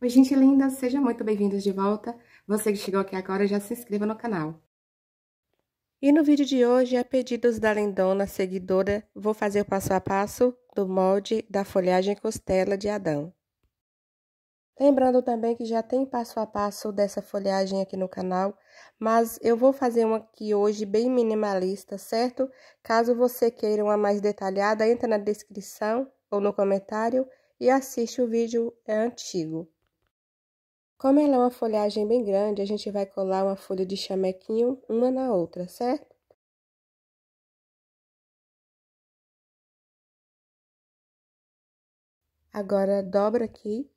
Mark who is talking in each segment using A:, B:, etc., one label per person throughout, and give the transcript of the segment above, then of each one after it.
A: Oi, gente linda, sejam muito bem-vindos de volta. Você que chegou aqui agora, já se inscreva no canal. E no vídeo de hoje, a é pedidos da lindona seguidora, vou fazer o passo a passo do molde da folhagem costela de Adão. Lembrando também que já tem passo a passo dessa folhagem aqui no canal, mas eu vou fazer uma aqui hoje bem minimalista, certo? Caso você queira uma mais detalhada, entra na descrição ou no comentário e assiste o vídeo é antigo. Como ela é uma folhagem bem grande, a gente vai colar uma folha de
B: chamequinho uma na outra, certo? Agora dobra aqui.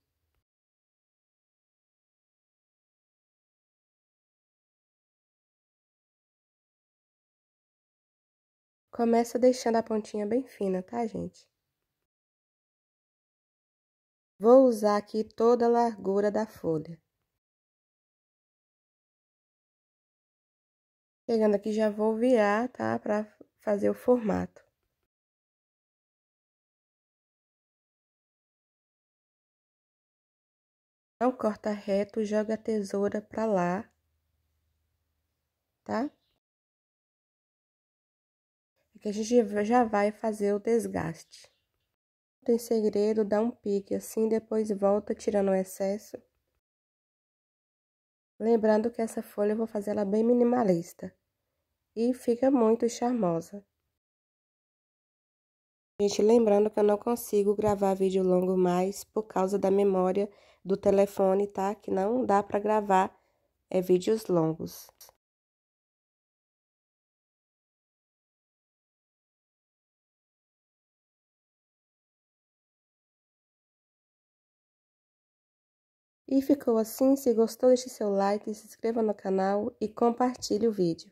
B: Começa deixando a pontinha bem fina, tá, gente? Vou usar aqui toda a largura da folha. Pegando aqui, já vou virar, tá? Pra fazer o formato. Então, corta reto, joga a tesoura pra lá, tá? É que a gente já
A: vai fazer o desgaste. Tem segredo, dá um pique, assim depois volta tirando o excesso. Lembrando que essa folha eu vou fazer ela bem minimalista. E fica muito charmosa. Gente, lembrando que eu não consigo gravar vídeo longo mais por causa da memória
B: do telefone, tá? Que não dá para gravar é, vídeos longos. E ficou assim, se gostou deixe seu like, se inscreva no canal e compartilhe o vídeo.